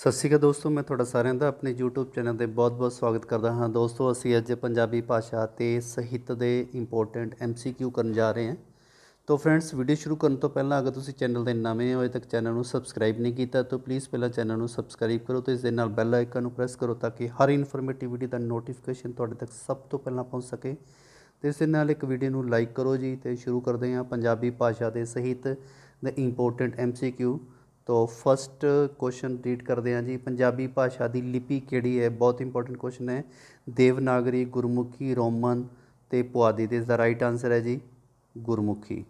ਸਤਿ ਸ਼੍ਰੀ ਅਕਾਲ ਦੋਸਤੋ ਮੈਂ ਤੁਹਾਡਾ ਸਾਰਿਆਂ ਦਾ ਆਪਣੇ YouTube ਚੈਨਲ ਤੇ ਬਹੁਤ-ਬਹੁਤ ਸਵਾਗਤ ਕਰਦਾ ਹਾਂ ਦੋਸਤੋ ਅਸੀਂ ਅੱਜ ਪੰਜਾਬੀ ਭਾਸ਼ਾ ਤੇ ਸਹਿਤ ਦੇ ਇੰਪੋਰਟੈਂਟ MCQ ਕਰਨ ਜਾ ਰਹੇ ਹਾਂ ਤੋ ਫਰੈਂਡਸ ਵੀਡੀਓ ਸ਼ੁਰੂ ਕਰਨ ਤੋਂ ਪਹਿਲਾਂ ਅਗਰ ਤੁਸੀਂ ਚੈਨਲ ਦੇ ਨਵੇਂ ਹੋ ਅਜੇ ਤੱਕ ਚੈਨਲ ਨੂੰ ਸਬਸਕ੍ਰਾਈਬ ਨਹੀਂ ਕੀਤਾ ਤਾਂ ਪਲੀਜ਼ ਪਹਿਲਾਂ ਚੈਨਲ ਨੂੰ ਸਬਸਕ੍ਰਾਈਬ ਕਰੋ ਤੇ ਇਸ ਦੇ ਨਾਲ ਬੈਲ ਆਈਕਨ ਨੂੰ ਪ੍ਰੈਸ ਕਰੋ ਤਾਂ ਕਿ ਹਰ ਇਨਫੋਰਮੇਟਿਵਿਟੀ ਦਾ ਨੋਟੀਫਿਕੇਸ਼ਨ ਤੁਹਾਡੇ ਤੱਕ ਸਭ ਤੋਂ ਪਹਿਲਾਂ ਪਹੁੰਚ ਸਕੇ ਤੇ ਇਸ ਦੇ ਨਾਲ ਇੱਕ ਵੀਡੀਓ ਨੂੰ ਲਾਈਕ ਕਰੋ ਜੀ ਤੇ ਸ਼ੁਰੂ ਕਰਦੇ ਹਾਂ ਪੰਜਾਬੀ ਭਾਸ਼ਾ ਦੇ ਸਹਿਤ ਦੇ ਇੰਪੋਰਟੈਂਟ MCQ ਤੋ ਫਸਟ ਕੁਐਸਚਨ ਰੀਡ ਕਰਦੇ ਹਾਂ ਜੀ ਪੰਜਾਬੀ ਭਾਸ਼ਾ ਦੀ ਲਿਪੀ ਕਿਹੜੀ ਹੈ ਬਹੁਤ ਇੰਪੋਰਟੈਂਟ ਕੁਐਸਚਨ ਹੈ ਦੇਵਨਾਗਰੀ ਗੁਰਮੁਖੀ ਰੋਮਨ ਤੇ ਪੁਆਧੀ ਤੇ ਇਸ ਦਾ ਰਾਈਟ ਆਨਸਰ ਹੈ ਜੀ ਗੁਰਮੁਖੀ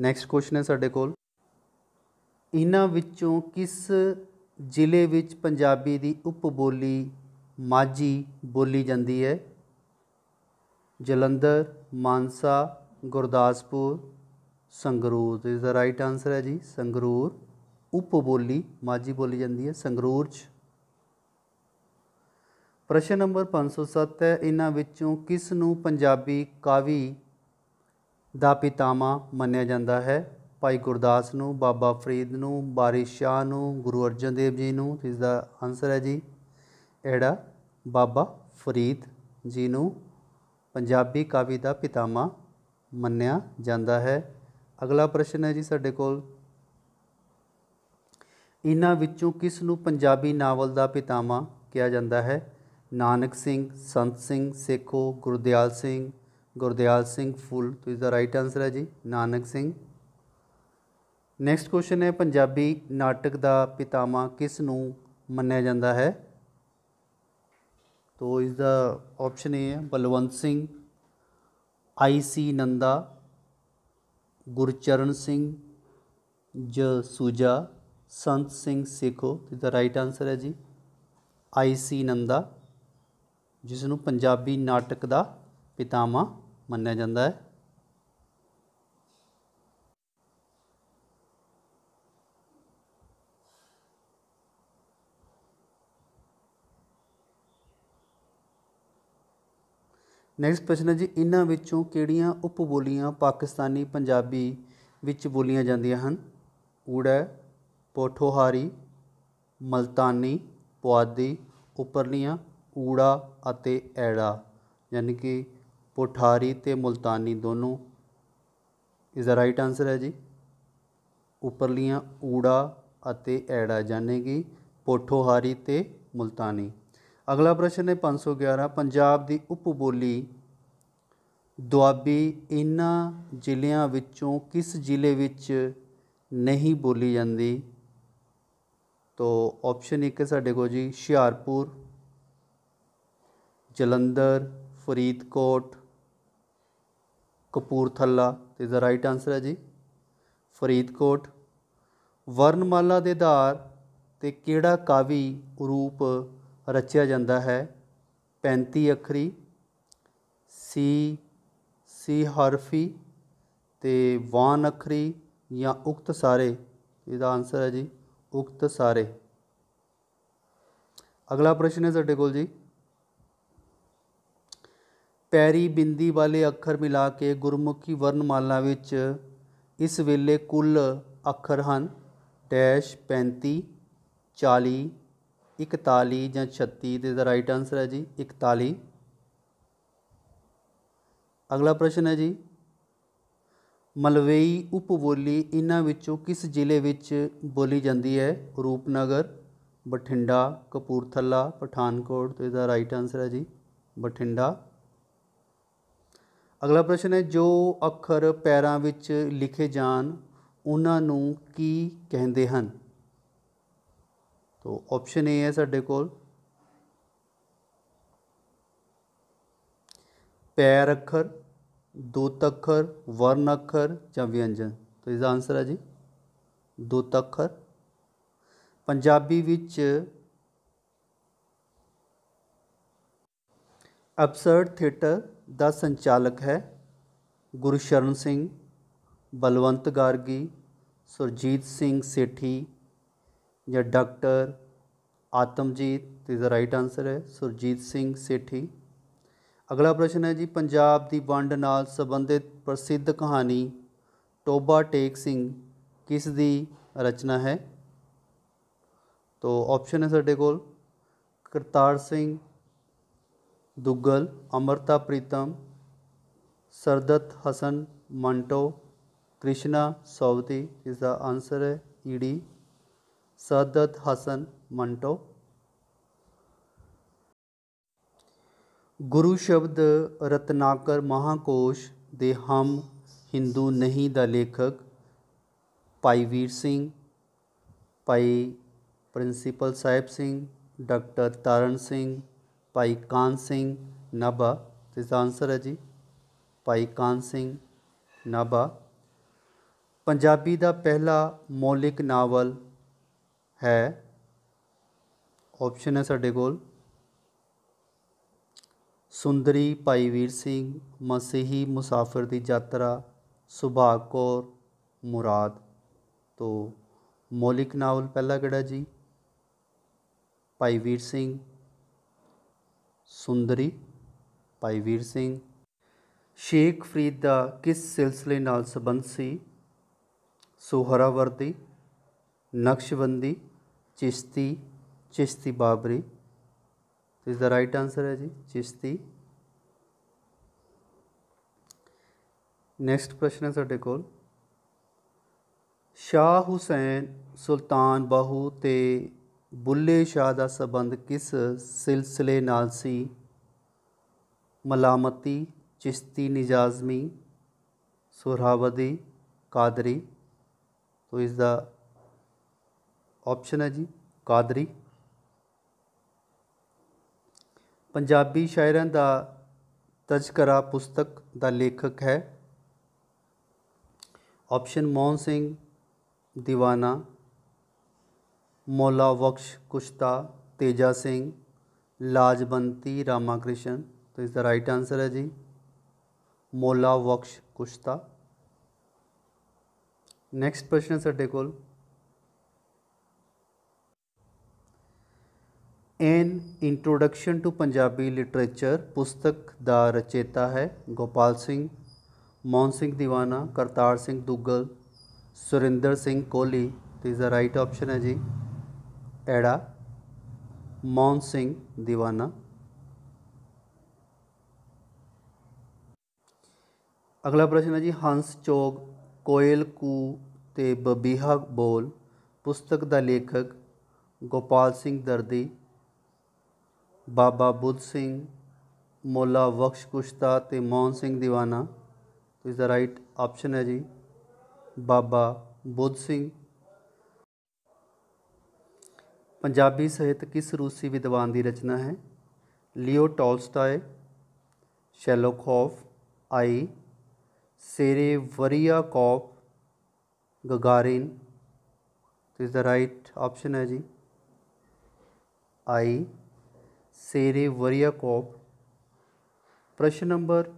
ਨੈਕਸਟ ਕੁਐਸਚਨ ਹੈ ਸਾਡੇ ਕੋਲ ਇਹਨਾਂ ਵਿੱਚੋਂ ਕਿਸ ਜ਼ਿਲ੍ਹੇ ਵਿੱਚ ਪੰਜਾਬੀ ਦੀ ਉਪਬੋਲੀ ਮਾਝੀ ਬੋਲੀ ਜਾਂਦੀ ਹੈ ਜਲੰਧਰ ਮਾਨਸਾ ਗੁਰਦਾਸਪੁਰ ਸੰਗਰੂਰ ਇਸ ਦਾ ਰਾਈਟ ਆਨਸਰ ਹੈ ਜੀ ਸੰਗਰੂਰ ਉਪ ਬੋਲੀ ਮਾਝੀ ਬੋਲੀ ਜਾਂਦੀ ਹੈ ਸੰਗਰੂਰ ਚ ਪ੍ਰਸ਼ਨ ਨੰਬਰ 507 ਹੈ ਇਹਨਾਂ ਵਿੱਚੋਂ ਕਿਸ ਨੂੰ ਪੰਜਾਬੀ ਕਾਵੀ ਦਾ ਪਿਤਾਮਾ ਮੰਨਿਆ ਜਾਂਦਾ ਹੈ ਭਾਈ ਗੁਰਦਾਸ ਨੂੰ ਬਾਬਾ ਫਰੀਦ ਨੂੰ ਬਾਰੀ ਸ਼ਾਹ ਨੂੰ ਗੁਰੂ ਅਰਜਨ ਦੇਵ ਜੀ ਨੂੰ ਇਸ ਦਾ ਆਨਸਰ ਹੈ ਜੀ ਇਹੜਾ ਬਾਬਾ ਫਰੀਦ ਜੀ ਨੂੰ ਪੰਜਾਬੀ ਕਾਵੀ ਦਾ ਪਿਤਾਮਾ ਮੰਨਿਆ ਜਾਂਦਾ ਹੈ ਅਗਲਾ ਪ੍ਰਸ਼ਨ ਹੈ ਜੀ ਸਾਡੇ ਕੋਲ ਇਹਨਾਂ ਵਿੱਚੋਂ ਕਿਸ ਨੂੰ ਪੰਜਾਬੀ ਨਾਵਲ ਦਾ ਪਿਤਾਮਾ ਕਿਹਾ ਜਾਂਦਾ ਹੈ ਨਾਨਕ ਸਿੰਘ ਸੰਤ ਸਿੰਘ ਸੇਖੋ ਗੁਰਦਿਆਲ ਸਿੰਘ ਗੁਰਦਿਆਲ ਸਿੰਘ ਫੁੱਲ ਤੋ ਇਸ ਦਾ ਰਾਈਟ ਆਨਸਰ ਹੈ ਜੀ ਨਾਨਕ ਸਿੰਘ ਨੈਕਸਟ ਕੁਐਸਚਨ ਹੈ ਪੰਜਾਬੀ ਨਾਟਕ ਦਾ ਪਿਤਾਮਾ ਕਿਸ ਨੂੰ ਮੰਨਿਆ ਜਾਂਦਾ ਹੈ ਤੋ ਇਸ ਦਾ ਆਪਸ਼ਨ ਏ ਹੈ ਬਲਵੰਤ ਸਿੰਘ ਆਈ ਸੀ ਨੰਦਾ ਗੁਰਚਰਨ ਸਿੰਘ ਜ ਸੂਜਾ ਸੰਤ ਸਿੰਘ ਸੇਖੋ ਦਾ ਰਾਈਟ ਆਨਸਰ ਹੈ ਜੀ ਆਈ ਸੀ ਨੰਦਾ ਜਿਸ ਨੂੰ ਪੰਜਾਬੀ ਨਾਟਕ ਦਾ ਪਿਤਾਮਾ ਮੰਨਿਆ ਜਾਂਦਾ ਹੈ ਨੈਕਸਟ ਪ੍ਰਸ਼ਨ ਹੈ ਜੀ ਇਹਨਾਂ ਵਿੱਚੋਂ ਕਿਹੜੀਆਂ ਉਪ ਬੋਲੀਆਂ ਪਾਕਿਸਤਾਨੀ ਪੰਜਾਬੀ ਵਿੱਚ ਬੋਲੀਆਂ ਜਾਂਦੀਆਂ ਹਨ ਊੜਾ ਪੋਠੋਹਾਰੀ ਮਲਤਾਨੀ ਪੁਆਦੀ ਉਪਰਲੀਆਂ ਊੜਾ ਅਤੇ ਐੜਾ ਯਾਨੀ ਕਿ ਪੋਠਾਰੀ ਤੇ ਮਲਤਾਨੀ ਦੋਨੋਂ ਇਸ ਦਾ ਰਾਈਟ ਆਨਸਰ ਹੈ ਜੀ ਉਪਰਲੀਆਂ ਊੜਾ ਅਤੇ ਐੜਾ ਜਾਣੇਗੀ ਪੋਠੋਹਾਰੀ ਤੇ ਮਲਤਾਨੀ ਅਗਲਾ ਪ੍ਰਸ਼ਨ ਹੈ 511 ਪੰਜਾਬ ਦੀ ਉਪ ਬੋਲੀ ਦੁਆਬੀ ਇਨ੍ਹਾਂ ਜ਼ਿਲ੍ਹਿਆਂ ਵਿੱਚੋਂ ਕਿਸ ਜ਼ਿਲ੍ਹੇ ਵਿੱਚ ਨਹੀਂ ਬੋਲੀ ਜਾਂਦੀ ਤੋ ਆਪਸ਼ਨ 1 ਸਾਡੇ ਕੋਲ ਜੀ ਹੁਸ਼ਿਆਰਪੁਰ ਜਲੰਧਰ ਫਰੀਦਕੋਟ ਕਪੂਰਥਲਾ ਤੇ ਦਾ ਰਾਈਟ ਆਨਸਰ ਹੈ ਜੀ ਫਰੀਦਕੋਟ ਵਰਨਮਾਲਾ ਦੇ ਆਧਾਰ ਤੇ ਕਿਹੜਾ ਕਾਵੀ ਰੂਪ ਰਚਿਆ ਜਾਂਦਾ ਹੈ 35 ਅੱਖਰੀ ਸੀ ਸੀ ਹਰਫੀ ਤੇ ਵਾਨ ਅੱਖਰੀ ਜਾਂ ਉਕਤ ਸਾਰੇ ਇਹਦਾ ਆਨਸਰ ਹੈ ਜੀ ਉਕਤ ਸਾਰੇ ਅਗਲਾ ਪ੍ਰਸ਼ਨ ਹੈ ਸਾਡੇ ਕੋਲ ਜੀ ਪੈਰੀ ਬਿੰਦੀ ਵਾਲੇ ਅੱਖਰ ਮਿਲਾ ਕੇ ਗੁਰਮੁਖੀ ਵਰਣਮਾਲਾ ਵਿੱਚ ਇਸ ਵੇਲੇ ਕੁੱਲ ਅੱਖਰ ਹਨ ਡੈਸ਼ 35 40 41 ਜਾਂ 36 ਇਸ ਦਾ ਰਾਈਟ ਆਨਸਰ ਹੈ ਜੀ 41 ਅਗਲਾ ਪ੍ਰਸ਼ਨ ਹੈ ਜੀ ਮਲਵਈ ਉਪਬੋਲੀ ਇਹਨਾਂ ਵਿੱਚੋਂ ਕਿਸ ਜ਼ਿਲ੍ਹੇ ਵਿੱਚ ਬੋਲੀ ਜਾਂਦੀ ਹੈ ਰੂਪਨਗਰ ਬਠਿੰਡਾ ਕਪੂਰਥਲਾ ਪਠਾਨਕੋਟ ਤੇ ਦਾ ਰਾਈਟ ਆਨਸਰ ਹੈ ਜੀ ਬਠਿੰਡਾ ਅਗਲਾ ਪ੍ਰਸ਼ਨ ਹੈ ਜੋ ਅੱਖਰ ਪੈਰਾਂ ਵਿੱਚ ਲਿਖੇ ਜਾਣ ਉਹਨਾਂ ਨੂੰ ਕੀ ਕਹਿੰਦੇ ਹਨ ਤੋ ਆਪਸ਼ਨ ਏ ਹੈ ਸਾਡੇ ਕੋਲ ਪੈਰ ਅੱਖਰ ਦੋਤ ਅੱਖਰ ਵਰਨ ਅੱਖਰ ਜਾਂ ਵਿਅੰਜਨ ਤੋ ਇਸ ਦਾ ਆਨਸਰ ਹੈ ਜੀ ਦੋਤ ਅੱਖਰ ਪੰਜਾਬੀ ਵਿੱਚ ਅਬਸਰਡ ਥੀਏਟਰ ਦਾ ਸੰਚਾਲਕ ਹੈ ਗੁਰਸ਼ਰਨ ਸਿੰਘ ਬਲਵੰਤ ਗਾਰਗੀ ਸੁਰਜੀਤ ਸਿੰਘ ਸੇਠੀ ਜਾਂ ਡਾਕਟਰ ਆਤਮਜੀਤ ਤੇ ਦਾ ਰਾਈਟ ਆਨਸਰ ਹੈ ਸੁਰਜੀਤ ਸਿੰਘ ਸੇਠੀ ਅਗਲਾ ਪ੍ਰਸ਼ਨ ਹੈ ਜੀ ਪੰਜਾਬ ਦੀ ਵੰਡ ਨਾਲ ਸੰਬੰਧਿਤ ਪ੍ਰਸਿੱਧ ਕਹਾਣੀ ਟੋਬਾ ਟੇਕ ਸਿੰਘ ਕਿਸ ਦੀ ਰਚਨਾ ਹੈ ਤੋ ਆਪਸ਼ਨ ਹੈ ਸਾਡੇ ਕੋਲ ਕਰਤਾਰ ਸਿੰਘ ਦੁੱਗਲ ਅਮਰਤਾ ਪ੍ਰੀਤਮ ਸਰਦਤ ਹਸਨ ਮੰਟੋ ਕ੍ਰਿਸ਼ਨਾ ਸੌਵਤੀ ਇਸ ਦਾ ਆਨਸਰ ਹੈ ਈਡੀ Sadat ਹਸਨ ਮੰਟੋ ਗੁਰੂ ਸ਼ਬਦ ਰਤਨਾਕਰ ਮਹਾਕੋਸ਼ ਦੇ ਹਮ ਹਿੰਦੂ ਨਹੀਂ ਦਾ ਲੇਖਕ ਪਾਈ ਵੀਰ ਸਿੰਘ ਪਾਈ ਪ੍ਰਿੰਸੀਪਲ ਸਾਹਿਬ ਸਿੰਘ ਡਾਕਟਰ ਤਾਰਨ ਸਿੰਘ ਪਾਈ ਕਾਨ ਸਿੰਘ ਨਬਾ ਤੇ ਆਨਸਰ ਹੈ ਜੀ ਪਾਈ ਕਾਨ ਸਿੰਘ ਨਬਾ ਪੰਜਾਬੀ ਦਾ ਪਹਿਲਾ ਮੌਲਿਕ ਨਾਵਲ ਹੈ ਆਪਸ਼ਨ ਹੈ ਸਾਡੇ ਕੋਲ ਸੁੰਦਰੀ ਭਾਈ ਵੀਰ ਸਿੰਘ ਮਸੀਹੀ ਮੁਸਾਫਰ ਦੀ ਯਾਤਰਾ ਸੁਭਾਗ ਕੌਰ ਮੁਰਾਦ ਤੋਂ ਮੌਲਿਕ ਨਾਵਲ ਪਹਿਲਾ ਕਿਹੜਾ ਜੀ ਭਾਈ ਵੀਰ ਸਿੰਘ ਸੁੰਦਰੀ ਭਾਈ ਵੀਰ ਸਿੰਘ ਸ਼ੇਖ ਫਰੀਦ ਦਾ ਕਿਸ ਸਿਲਸਿਲੇ ਨਾਲ ਸੰਬੰਧ ਸੀ ਸੋਹਰਾਵਰਦੀ ਨਕਸ਼ਬੰਦੀ ਚਿਸ਼ਤੀ ਚਿਸ਼ਤੀ ਬਾਬਰੀ ਇਸ ਦਾ ਰਾਈਟ ਆਨਸਰ ਹੈ ਜੀ ਚਿਸ਼ਤੀ ਨੈਕਸਟ ਪ੍ਰਸ਼ਨ ਹੈ ਸਾਡੇ ਕੋਲ ਸ਼ਾਹ ਹੁਸੈਨ ਸੁਲਤਾਨ ਬਾਹੂ ਤੇ ਬੁੱਲੇ ਸ਼ਾਹ ਦਾ ਸਬੰਧ ਕਿਸ ਸਿਲਸਿਲੇ ਨਾਲ ਸੀ ਮਲਾਮਤੀ ਚਿਸ਼ਤੀ ਨਿਜ਼ਾਜ਼ਮੀ ਸੁਹਰਾਵਦੀ ਕਾਦਰੀ ਇਸ ਦਾ ਆਪਸ਼ਨ ਹੈ ਜੀ ਕਾਦਰੀ ਪੰਜਾਬੀ ਸ਼ਾਇਰਾਂ ਦਾ ਤਜ਼ਕਰਾ ਪੁਸਤਕ ਦਾ ਲੇਖਕ ਹੈ ਆਪਸ਼ਨ ਮੋਹਨ ਸਿੰਘ دیਵਾਨਾ ਮੌਲਾ ਵਕਸ਼ ਕੁਸ਼ਤਾ ਤੇਜਾ ਸਿੰਘ ਲਾਜਬੰਤੀ ਰਾਮਾਕ੍ਰਿਸ਼ਨ ਇਸ ਦਾ ਰਾਈਟ ਆਨਸਰ ਹੈ ਜੀ मोला ਵਕਸ਼ ਕੁਸ਼ਤਾ ਨੈਕਸਟ ਪ੍ਰਸ਼ਨ ਸਾਡੇ ਕੋਲ an introduction to Punjabi literature ਪੁਸਤਕ ਦਾ ਰਚੇਤਾ ਹੈ ਗੋਪਾਲ ਸਿੰਘ ਮੋਹਨ ਸਿੰਘ دیਵਾਨਾ ਕਰਤਾਰ ਸਿੰਘ ਦੁੱਗਲ ਸੁਰਿੰਦਰ ਸਿੰਘ ਕੋਹਲੀ ਇਸ ਦਾ ਰਾਈਟ ਆਪਸ਼ਨ ਹੈ ਜੀ ਐੜਾ ਮੋਹਨ ਸਿੰਘ دیਵਾਨਾ ਅਗਲਾ ਪ੍ਰਸ਼ਨ ਹੈ ਜੀ ਹੰਸ ਚੋਗ ਕੋਇਲ ਕੂ ਤੇ ਬਬੀਹਾ ਬੋਲ ਪੁਸਤਕ ਦਾ ਲੇਖਕ ਗੋਪਾਲ ਸਿੰਘ ਦਰਦੀ ਬਾਬਾ ਬੁੱਧ ਸਿੰਘ ਮੋਲਾ ਵਕਸ਼ ਕੁਸ਼ਤਾ ਤੇ ਮੋਹਨ ਸਿੰਘ ਦੀਵਾਨਾ ਇਸ ਦਾ ਰਾਈਟ ਆਪਸ਼ਨ ਹੈ ਜੀ ਬਾਬਾ ਬੁੱਧ ਸਿੰਘ ਪੰਜਾਬੀ ਸਾਹਿਤ ਕਿਸ ਰੂਸੀ ਵਿਦਵਾਨ ਦੀ ਰਚਨਾ ਹੈ ਲਿਓ ਟੋਲਸਟਾਏ ਸ਼ੈਲੋਕੋਫ ਆਈ ਸੇਰੇ ਵਰੀਆ ਕੋਫ ਗਗਾਰਿਨ ਇਸ ਦਾ ਰਾਈਟ ਆਪਸ਼ਨ ਹੈ ਜੀ ਆਈ ਕੋਪ ਪ੍ਰਸ਼ਨ ਨੰਬਰ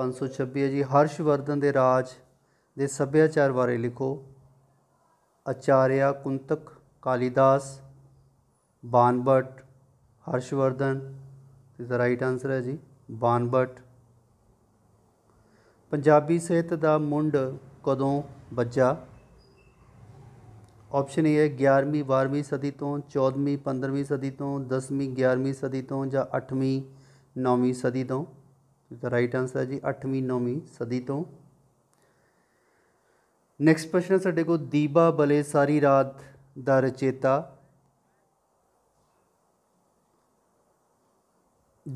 526 ਹੈ ਜੀ ਹਰਸ਼ਵਰਧਨ ਦੇ ਰਾਜ ਦੇ ਸੱਭਿਆਚਾਰ ਬਾਰੇ ਲਿਖੋ ਆਚਾਰਿਆ ਕੁੰਤਕ ਕਾਲੀਦਾਸ ਬਾਨਬਟ ਹਰਸ਼ਵਰਧਨ ਇਸ ਦਾ ਰਾਈਟ ਆਨਸਰ ਹੈ ਜੀ ਬਾਨਬਟ ਪੰਜਾਬੀ ਸਹਿਤ ਦਾ ਮੁੰਡ ਕਦੋਂ ਵੱਜਾ ऑप्शन ए है ग्यारहवीं बारहवीं सदी तो चौदहवीं पंद्रहवीं सदी तो दसवीं ग्यारहवीं सदी तो या अठवीं नौवीं सदी तो राइट आंसर तो है जी अठवीं नौवीं सदी तो नैक्सट प्रश्न साढ़े को दीबा बले सारी रात द रचेता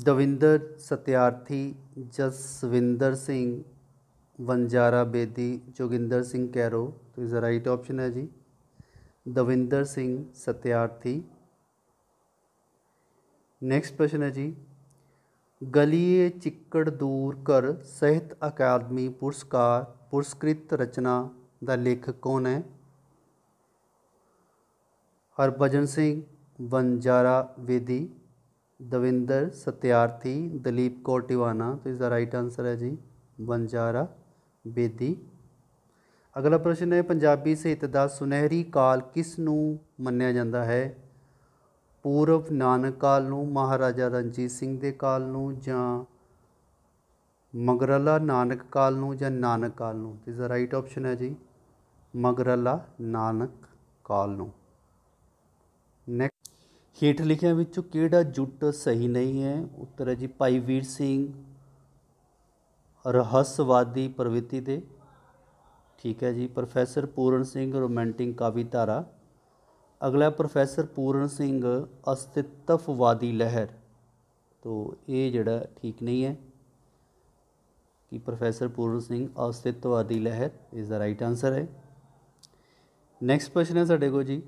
दविंदर सत्यार्थी जसविंदर सिंह वनजारा बेदी जोगिंदर सिंह कैरो तो इसका राइट ऑप्शन है जी दविंदर सिंह सत्यार्थी नेक्स्ट प्रश्न है जी गलिए चिक्कड़ दूर कर साहित्य अकादमी पुरस्कार पुरस्कृत रचना का लेखक कौन है हरभजन सिंह वनजारा वेदी दविंदर सत्यार्थी दलीप कौर टिवाना तो इसका राइट आंसर है जी वंजारा बेदी ਅਗਲਾ ਪ੍ਰਸ਼ਨ ਹੈ ਪੰਜਾਬੀ ਸਾਹਿਤ ਦਾ ਸੁਨਹਿਰੀ ਕਾਲ ਕਿਸ ਨੂੰ ਮੰਨਿਆ ਜਾਂਦਾ ਹੈ ਪੂਰਵ ਨਾਨਕ ਕਾਲ ਨੂੰ ਮਹਾਰਾਜਾ ਰਣਜੀਤ ਸਿੰਘ ਦੇ ਕਾਲ ਨੂੰ ਜਾਂ ਮਗਰਲਾ ਨਾਨਕ ਕਾਲ ਨੂੰ ਜਾਂ ਨਾਨਕ ਕਾਲ ਨੂੰ ਇਸ ਦਾ ਰਾਈਟ ਆਪਸ਼ਨ ਹੈ ਜੀ ਮਗਰਲਾ ਨਾਨਕ ਕਾਲ ਨੂੰ ਨੈਕਸਟ ਹੇਠ ਲਿਖਿਆਂ ਵਿੱਚੋਂ ਕਿਹੜਾ ਜੁੱਟ ਸਹੀ ਨਹੀਂ ਹੈ ਉੱਤਰ ਹੈ ਜੀ ਭਾਈ ਵੀਰ ਸਿੰਘ ਰਹੱਸਵਾਦੀ ਪ੍ਰਵਿਰਤੀ ਦੇ ਠੀਕ ਹੈ ਜੀ ਪ੍ਰੋਫੈਸਰ ਪੂਰਨ ਸਿੰਘ ਰੋਮਾਂਟਿਕ ਕਾਵਿ ਧਾਰਾ ਅਗਲਾ ਪ੍ਰੋਫੈਸਰ ਪੂਰਨ ਸਿੰਘ ਅਸਤਿਤਵਵਾਦੀ ਲਹਿਰ ਤੋਂ ਇਹ ਜਿਹੜਾ ਠੀਕ ਨਹੀਂ ਹੈ ਕਿ ਪ੍ਰੋਫੈਸਰ ਪੂਰਨ ਸਿੰਘ ਅਸਤਿਤਵਵਾਦੀ ਲਹਿਰ ਇਜ਼ ਦਾ ਰਾਈਟ ਆਨਸਰ ਹੈ ਨੈਕਸਟ ਪ੍ਰਸ਼ਨ ਹੈ ਸਾਡੇ ਕੋ ਜੀ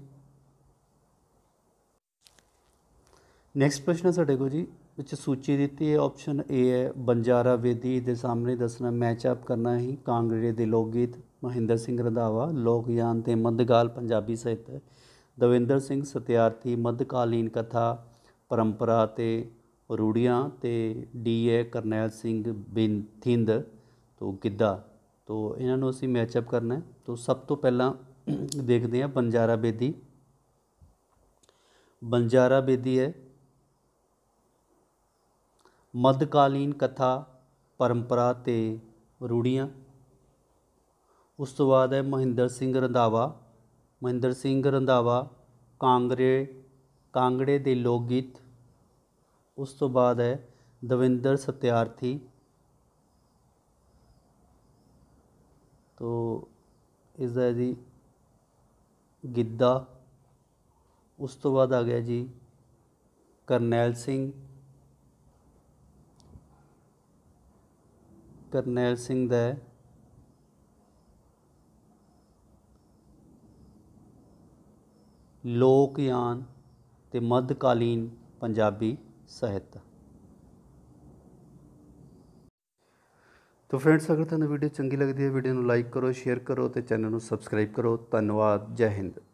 ਨੈਕਸਟ ਪ੍ਰਸ਼ਨ ਹੈ ਸਾਡੇ ਕੋ ਜੀ ਵਿੱਚ ਸੂਚੀ ਦਿੱਤੀ ਹੈ ਆਪਸ਼ਨ ਏ ਹੈ ਬੰਜਾਰਾ ਵੇਦੀ ਦੇ ਸਾਹਮਣੇ ਦੱਸਣਾ ਮੈਚ ਅਪ ਕਰਨਾ ਹੀ ਕਾਂਗੜੇ ਦੇ ਲੋਕ ਗੀਤ ਮਹਿੰਦਰ ਸਿੰਘ ਰੰਧਾਵਾ ਜਾਨ ਤੇ ਮੱਧਕਾਲ ਪੰਜਾਬੀ ਸਾਹਿਤ ਦਵਿੰਦਰ ਸਿੰਘ ਸਤਿਆਰਥੀ ਮੱਧਕਾਲੀਨ ਕਥਾ ਪਰੰਪਰਾ ਤੇ ਰੂੜੀਆਂ ਤੇ ਡੀ ਏ ਕਰਨੈਲ ਸਿੰਘ ਬਿੰਥਿੰਦ ਤੋਂ ਗਿੱਧਾ ਤੋਂ ਇਹਨਾਂ ਨੂੰ ਅਸੀਂ ਮੈਚ ਅਪ ਕਰਨਾ ਹੈ ਤੋਂ ਸਭ ਤੋਂ ਪਹਿਲਾਂ ਦੇਖਦੇ ਹਾਂ ਬੰਜਾਰਾ ਬੇਦੀ ਬੰਜਾਰਾ ਬੇਦੀ ਹੈ ਮੱਧਕਾਲੀਨ ਕਥਾ ਪਰੰਪਰਾ ਤੇ ਰੂੜੀਆਂ ਉਸ ਤੋਂ ਬਾਅਦ ਹੈ ਮਹਿੰਦਰ ਸਿੰਘ ਰੰਧਾਵਾ ਮਹਿੰਦਰ ਸਿੰਘ ਰੰਧਾਵਾ ਕਾਂਗੜੇ ਕਾਂਗੜੇ ਦੇ ਲੋਕ ਗੀਤ ਉਸ ਤੋਂ ਬਾਅਦ ਹੈ ਦਵਿੰਦਰ ਸਤਿਆਰਥੀ ਤੋਂ ਇਸ ਦਾ ਜੀ ਗਿੱਧਾ ਉਸ ਤੋਂ ਬਾਅਦ ਆ ਗਿਆ ਜੀ ਕਰਨੈਲ ਸਿੰਘ ਕਰਨੈਲ ਸਿੰਘ ਦਾ ਲੋਕਯਾਨ ਤੇ ਮੱਧਕਾਲੀਨ ਪੰਜਾਬੀ ਸਾਹਿਤ ਤੋ ਫਰੈਂਡਸ ਅਗਰ ਤੁਹਾਨੂੰ ਵੀਡੀਓ ਚੰਗੀ ਲੱਗਦੀ ਹੈ ਵੀਡੀਓ ਨੂੰ ਲਾਈਕ ਕਰੋ ਸ਼ੇਅਰ ਕਰੋ ਤੇ ਚੈਨਲ ਨੂੰ ਸਬਸਕ੍ਰਾਈਬ ਕਰੋ ਧੰਨਵਾਦ ਜੈ ਹਿੰਦ